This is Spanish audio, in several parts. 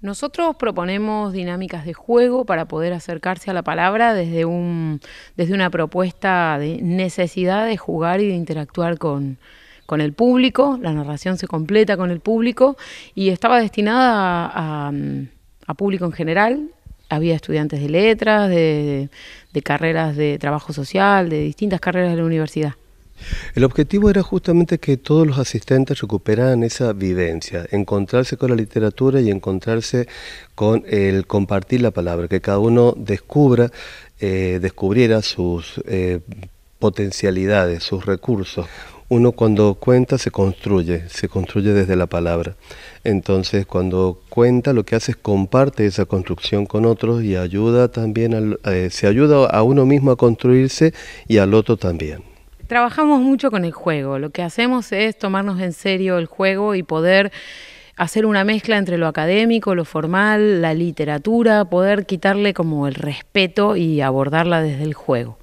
Nosotros proponemos dinámicas de juego para poder acercarse a la palabra desde, un, desde una propuesta de necesidad de jugar y de interactuar con, el público. La narración se completa con el público y estaba destinada a, público en general. Había estudiantes de letras, de carreras de trabajo social, de distintas carreras de la universidad. El objetivo era justamente que todos los asistentes recuperaran esa vivencia, encontrarse con la literatura y encontrarse con el compartir la palabra, que cada uno descubra, eh, descubriera sus eh, potencialidades, sus recursos. Uno cuando cuenta se construye, se construye desde la palabra. Entonces cuando cuenta lo que hace es comparte esa construcción con otros y ayuda también, eh, se ayuda a uno mismo a construirse y al otro también trabajamos mucho con el juego. Lo que hacemos es tomarnos en serio el juego y poder hacer una mezcla entre lo académico, lo formal, la literatura, poder quitarle como el respeto y abordarla desde el juego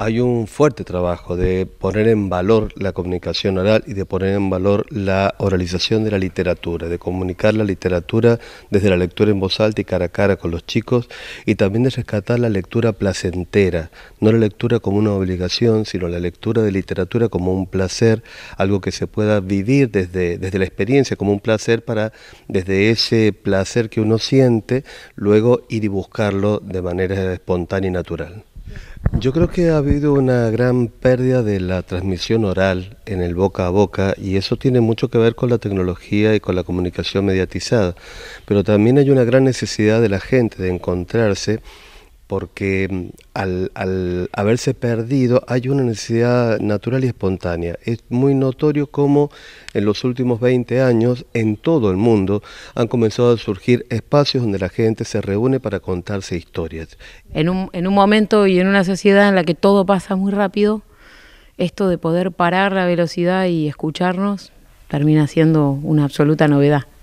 hay un fuerte trabajo de poner en valor la comunicación oral y de poner en valor la oralización de la literatura, de comunicar la literatura desde la lectura en voz alta y cara a cara con los chicos y también de rescatar la lectura placentera, no la lectura como una obligación, sino la lectura de literatura como un placer, algo que se pueda vivir desde, la experiencia, como un placer para desde ese placer que uno siente, luego ir y buscarlo de manera espontánea y natural. Yo creo que ha habido una gran pérdida de la transmisión oral en el boca a boca y eso tiene mucho que ver con la tecnología y con la comunicación mediatizada, pero también hay una gran necesidad de la gente de encontrarse porque mm, al, haberse perdido hay una necesidad natural y espontánea. Es muy notorio cómo en los últimos 20 años en todo el mundo han comenzado a surgir espacios donde la gente se reúne para contarse historias. en un momento y en una sociedad en la que todo pasa muy rápido, esto de poder parar la velocidad y escucharnos termina siendo una absoluta novedad.